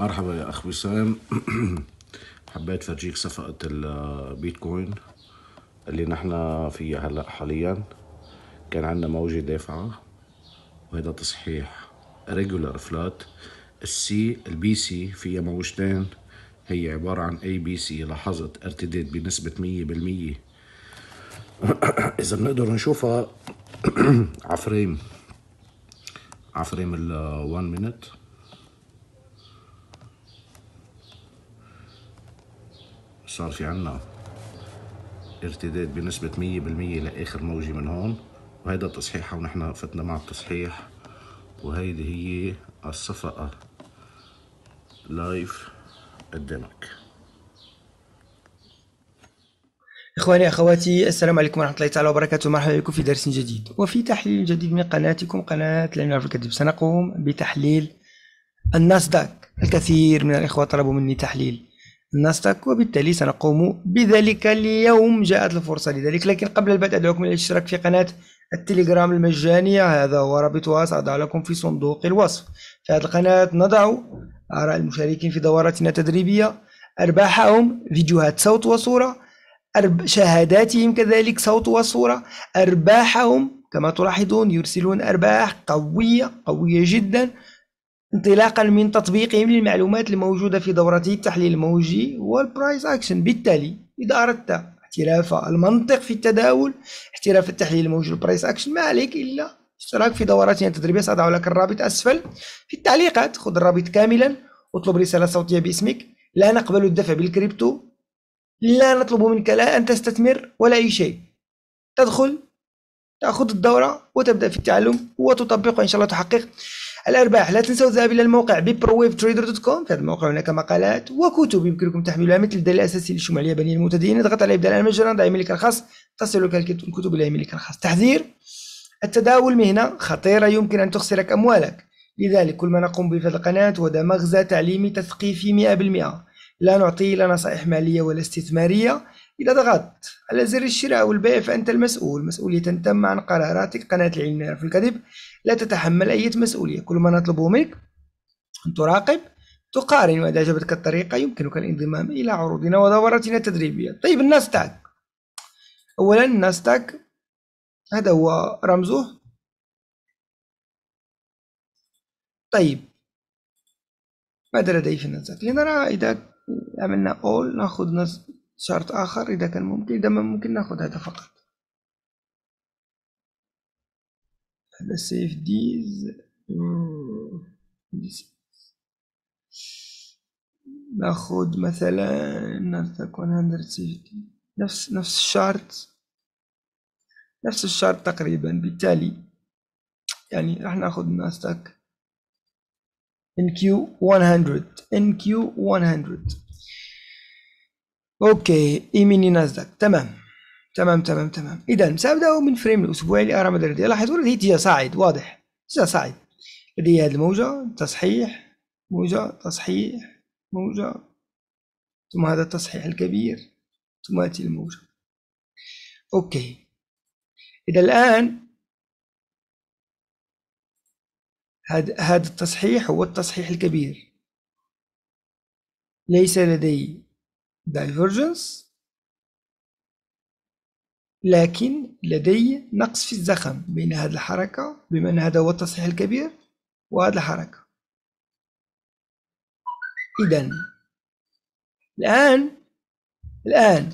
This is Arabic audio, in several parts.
مرحبا يا اخ وسام حبيت فرجيك صفقة البيتكوين اللي نحنا فيها هلا حاليا كان عندنا موجة دافعة وهذا تصحيح ريجولار فلات السي البي سي فيها موجتين هي عبارة عن اي بي سي لاحظت ارتداد بنسبة مية بالمية اذا بنقدر نشوفها عفريم عفريم ال 1 مينت صار في عنا ارتداد بنسبة 100% لآخر موجة من هون وهيدا تصحيحها ونحن فتنا مع التصحيح وهيدي هي الصفقة لايف قدامك اخواني اخواتي السلام عليكم ورحمه الله تعالى وبركاته مرحبا بكم في درس جديد وفي تحليل جديد من قناتكم قناه لا نعرف الكذب سنقوم بتحليل الناسداك الكثير من الاخوه طلبوا مني تحليل نستك وبالتالي سنقوم بذلك اليوم جاءت الفرصة لذلك لكن قبل البدء أدعوكم إلى الاشتراك في قناة التليجرام المجانية هذا هو رابطها سأضع لكم في صندوق الوصف في هذه القناة نضع آراء المشاركين في دوراتنا التدريبية أرباحهم فيديوهات صوت وصورة شهاداتهم كذلك صوت وصورة أرباحهم كما تلاحظون يرسلون أرباح قوية قوية جدا انطلاقا من تطبيقهم للمعلومات الموجودة في دورته التحليل الموجي والبرايس أكشن بالتالي إذا أردت احتراف المنطق في التداول احتراف التحليل الموجي والبرايس أكشن ما عليك إلا اشتراك في دوراتنا التدريبية سأضع لك الرابط أسفل في التعليقات خذ الرابط كاملا اطلب رسالة صوتية باسمك لا نقبل الدفع بالكريبتو لا نطلب منك لا أن تستثمر ولا أي شيء تدخل تأخذ الدورة وتبدأ في التعلم وتطبق وإن شاء الله تحقق الارباح لا تنسوا الذهاب الى الموقع ببرويف في هذا الموقع هناك مقالات وكتب يمكنكم تحميلها مثل الدليل الاساسي للشمال اليابانيه المبتدئين اضغط على ابداء المجرى ضع ايميلك الخاص تصلك الكتب الى ايميلك الخاص تحذير التداول مهنه خطيره يمكن ان تخسرك اموالك لذلك كل ما نقوم به في القناة هو مغزى تعليمي تثقيفي 100% لا نعطي لا نصائح مالية ولا استثمارية إذا ضغطت على زر الشراء والبيع فأنت المسؤول مسؤولية تم عن قراراتك قناة العلم في الكذب لا تتحمل أي مسؤولية كل ما نطلبه منك أن تراقب تقارن وإذا عجبتك الطريقة يمكنك الانضمام إلى عروضنا ودوراتنا التدريبية طيب الناستاك أولا الناستاك هذا هو رمزه طيب ماذا لدي في الناستاك لنرى إذا عملنا all ناخد شرط آخر إذا كان ممكن إذا ما ممكن ناخد هذا فقط هذا save these hmm. ناخد مثلا نرتك 100 نفس نفس الشرط نفس الشرط تقريبا بالتالي يعني راح ناخد ناستك NQ100 NQ100 اوكي ايميني نازلك تمام تمام تمام تمام اذا سابدا من فريم الاسبوعي لارام الرياضيه لاحظوا هي اتجاه صاعد واضح اتجاه صاعد لدي هذه الموجه تصحيح موجه تصحيح موجه ثم هذا التصحيح الكبير ثم تاتي الموجه اوكي اذا الان هذا التصحيح هو التصحيح الكبير ليس لدي divergence لكن لدي نقص في الزخم بين هذه الحركة بما أن هذا هو التصحيح الكبير وهذه الحركة إذا الآن الآن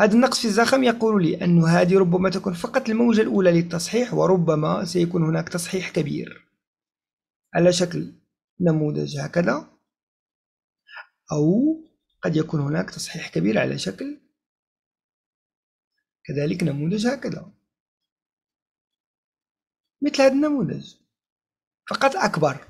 هذا النقص في الزخم يقول لي أن هذه ربما تكون فقط الموجة الأولى للتصحيح وربما سيكون هناك تصحيح كبير على شكل نموذج هكذا أو قد يكون هناك تصحيح كبير على شكل كذلك نموذج هكذا مثل هذا النموذج فقط أكبر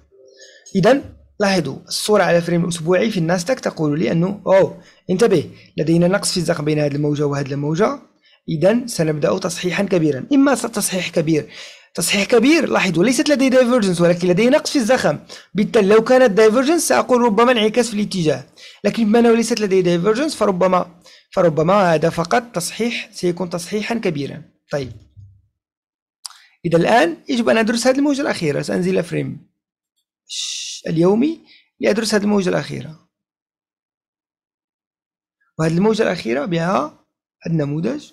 إذا لاحظوا الصورة على فريم الأسبوعي في الناستك تقول لي أنه أوه انتبه لدينا نقص في الزق بين هذه الموجة وهذه الموجة إذا سنبدأ تصحيحا كبيرا إما تصحيح كبير تصحيح كبير لاحظوا ليست لدي دايفرجنس ولكن لدي نقص في الزخم بالتالي لو كانت دايفرجنس سأقول ربما انعكاس في الاتجاه لكن بما أنه ليست لدي دايفرجنس فربما فربما هذا فقط تصحيح سيكون تصحيحا كبيرا طيب إذا الآن يجب أن أدرس هذه الموجة الأخيرة سأنزل فريم اليومي لأدرس هذه الموجة الأخيرة وهذه الموجة الأخيرة بها النموذج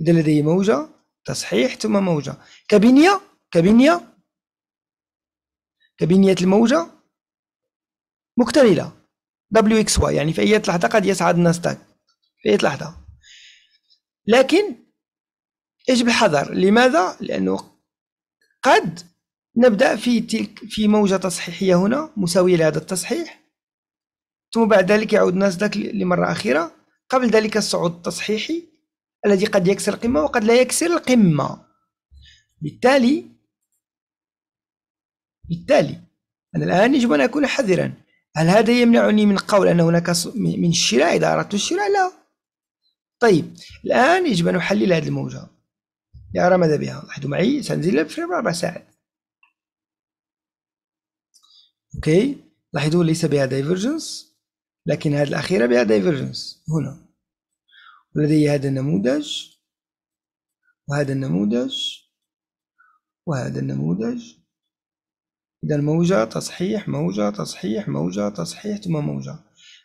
إذا لدي موجة تصحيح ثم موجة كبنية كبنية كبنية الموجة مكتملة دبليو اكس واي يعني في أي لحظة قد يصعد الناسداك في أي لحظة لكن يجب الحذر لماذا؟ لأنه قد نبدأ في تلك في موجة تصحيحية هنا مساوية لهذا التصحيح ثم بعد ذلك يعود ناسداك لمرة أخيرة قبل ذلك الصعود التصحيحي الذي قد يكسر القمة وقد لا يكسر القمة بالتالي بالتالي أنا الآن يجب أن أكون حذرا هل هذا يمنعني من قول أن هناك من الشراء إذا أردت الشراء لا طيب الآن يجب أن أحلل هذه الموجة لأرى ماذا بها لاحظوا معي سأنزل في ربع ساعات أوكي لاحظوا ليس بها دايفرجنس لكن هذه الأخيرة بها دايفرجنس هنا لدي هذا النموذج وهذا النموذج وهذا النموذج إذا موجة تصحيح موجة تصحيح موجة تصحيح ثم موجة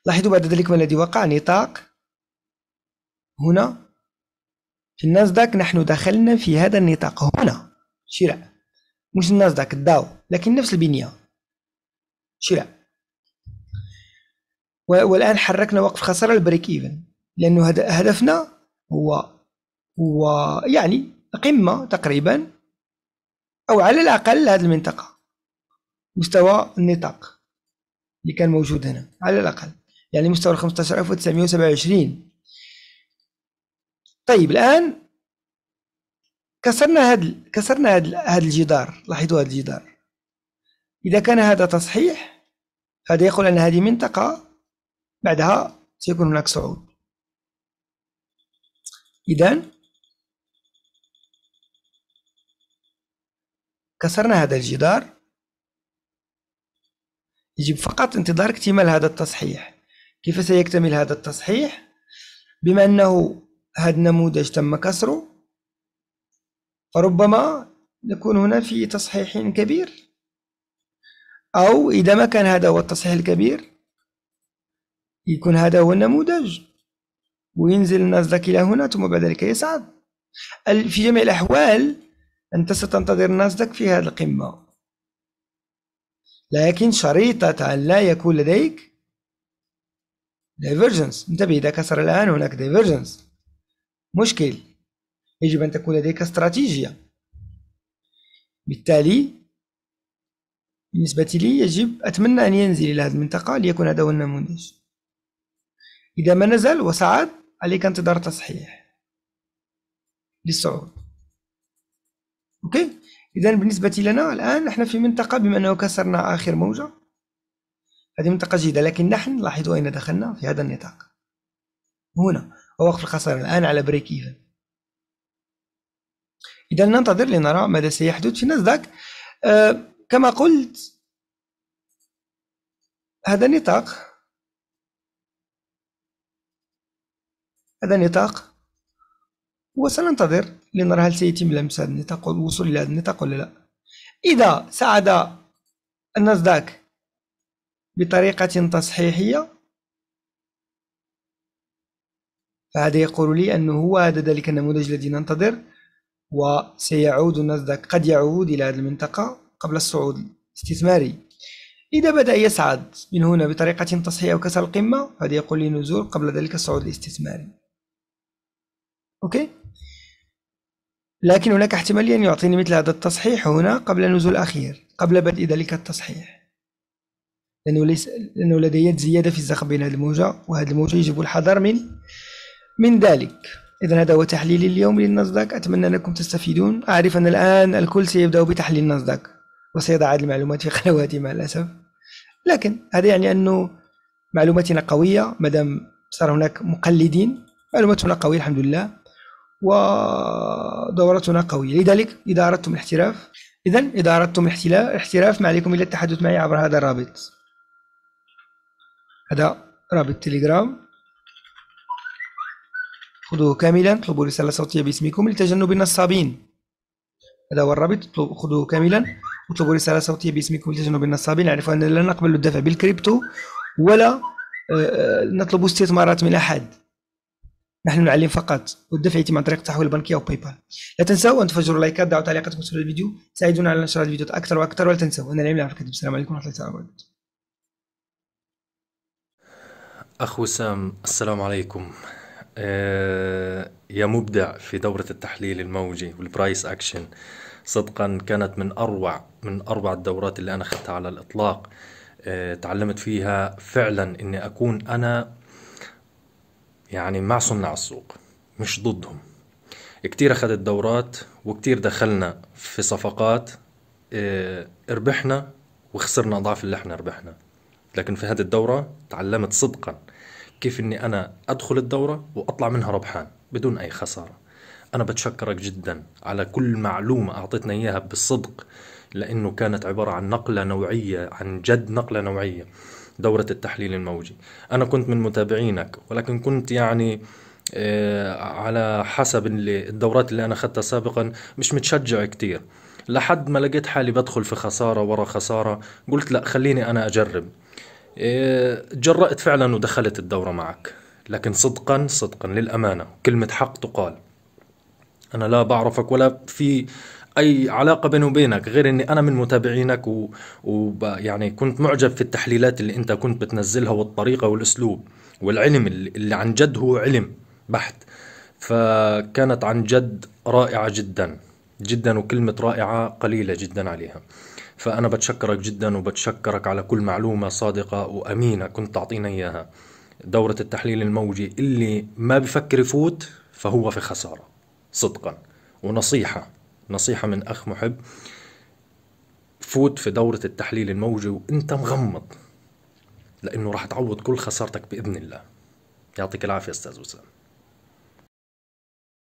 لاحظوا بعد ذلك ما الذي وقع نطاق هنا في الناسداك نحن دخلنا في هذا النطاق هنا شراء مش الناسداك الداو لكن نفس البنية شراء والآن حركنا وقف خسارة البريك إيفن لانه هدفنا هو هو يعني قمه تقريبا او على الاقل هذه المنطقه مستوى النطاق اللي كان موجود هنا على الاقل يعني مستوى 15927 طيب الان كسرنا هذا كسرنا هذا الجدار لاحظوا هذا الجدار اذا كان هذا تصحيح هذا يقول ان هذه منطقه بعدها سيكون هناك صعود إذا كسرنا هذا الجدار يجب فقط انتظار اكتمال هذا التصحيح كيف سيكتمل هذا التصحيح بما أنه هذا النموذج تم كسره فربما نكون هنا في تصحيح كبير أو إذا ما كان هذا هو التصحيح الكبير يكون هذا هو النموذج وينزل النازداك إلى هنا ثم بعد ذلك يصعد في جميع الأحوال أنت ستنتظر النازداك في هذه القمة لكن شريطة أن لا يكون لديك دايفرجنس انتبه إذا كسر الآن هناك دايفرجنس مشكل يجب أن تكون لديك استراتيجية بالتالي بالنسبة لي يجب أتمنى أن ينزل إلى هذه المنطقة ليكون هذا هو النموذج إذا ما نزل وصعد عليك انتظار تصحيح للصعود اوكي اذا بالنسبه لنا الان نحن في منطقه بما انه كسرنا اخر موجه هذه منطقه جيده لكن نحن لاحظوا اين دخلنا في هذا النطاق هنا ووقف الخساره الان على بريك ايفن اذا ننتظر لنرى ماذا سيحدث في ناسداك آه كما قلت هذا النطاق هذا نطاق وسننتظر لنرى هل سيتم لمس هذا النطاق والوصول إلى هذا النطاق ولا لا إذا ساعد الناسداك بطريقة تصحيحية فهذا يقول لي أنه هو هذا ذلك النموذج الذي ننتظر وسيعود الناسداك قد يعود إلى هذه المنطقة قبل الصعود الاستثماري إذا بدأ يصعد من هنا بطريقة تصحيحية وكسر القمة فهذا يقول لي نزول قبل ذلك الصعود الاستثماري أوكي لكن هناك احتمالية أن يعطيني مثل هذا التصحيح هنا قبل نزول الاخير قبل بدء ذلك التصحيح لأنه ليس لأنه لدي زيادة في الزخم بين هذه الموجة وهذه الموجة يجب الحذر من من ذلك إذا هذا هو تحليلي اليوم للنصداق أتمنى أنكم تستفيدون أعرف أن الآن الكل سيبدأ بتحليل النصداق وسيضع هذه المعلومات في قنواتي مع الأسف لكن هذا يعني أنه معلوماتنا قوية مادام صار هناك مقلدين معلوماتنا قوية الحمد لله ودورتنا قوية لذلك إذا أردتم الاحتراف إذا إذا أردتم الاحتراف ما عليكم إلا التحدث معي عبر هذا الرابط هذا رابط تليجرام خذوه كاملا اطلبوا رسالة صوتية باسمكم لتجنب النصابين هذا هو الرابط خذوه كاملا اطلبوا رسالة صوتية باسمكم لتجنب النصابين اعرفوا أننا لا نقبل الدفع بالكريبتو ولا آه، آه، نطلب استثمارات من أحد نحن نعلم فقط والدفع يتم عن طريق التحويل البنكي او باي بال لا تنسوا ان تفجروا لايكات دعوا تعليقاتكم سفل الفيديو ساعدونا على نشر الفيديوهات اكثر واكثر ولا تنسوا ان العلم يعرف كتب السلام عليكم ورحمه الله وبركاته اخ وسام السلام عليكم أه يا مبدع في دورة التحليل الموجي والبرايس أكشن صدقا كانت من أروع من أروع الدورات اللي أنا أخذتها على الإطلاق آه، تعلمت فيها فعلا أني أكون أنا يعني مع صناع السوق مش ضدهم كتير أخذت دورات وكتير دخلنا في صفقات آه، ربحنا وخسرنا أضعاف اللي احنا ربحنا لكن في هذه الدورة تعلمت صدقا كيف أني أنا أدخل الدورة وأطلع منها ربحان بدون أي خسارة أنا بتشكرك جدا على كل معلومة أعطيتنا إياها بالصدق لأنه كانت عبارة عن نقلة نوعية عن جد نقلة نوعية دورة التحليل الموجي أنا كنت من متابعينك ولكن كنت يعني آه، على حسب اللي الدورات اللي أنا أخذتها سابقا مش متشجع كتير لحد ما لقيت حالي بدخل في خسارة ورا خسارة قلت لا خليني أنا أجرب آه، جرأت فعلا ودخلت الدورة معك لكن صدقا صدقا للأمانة كلمة حق تقال أنا لا بعرفك ولا في اي علاقه بيني وبينك غير اني انا من متابعينك ويعني و... يعني كنت معجب في التحليلات اللي انت كنت بتنزلها والطريقه والاسلوب والعلم اللي, اللي عن جد هو علم بحت فكانت عن جد رائعه جدا جدا وكلمه رائعه قليله جدا عليها فانا بتشكرك جدا وبتشكرك على كل معلومه صادقه وامينه كنت تعطينا اياها دوره التحليل الموجي اللي ما بفكر يفوت فهو في خساره صدقا ونصيحه نصيحة من أخ محب فوت في دورة التحليل الموجي وأنت مغمض لأنه راح تعوض كل خسارتك بإذن الله يعطيك العافية أستاذ وسام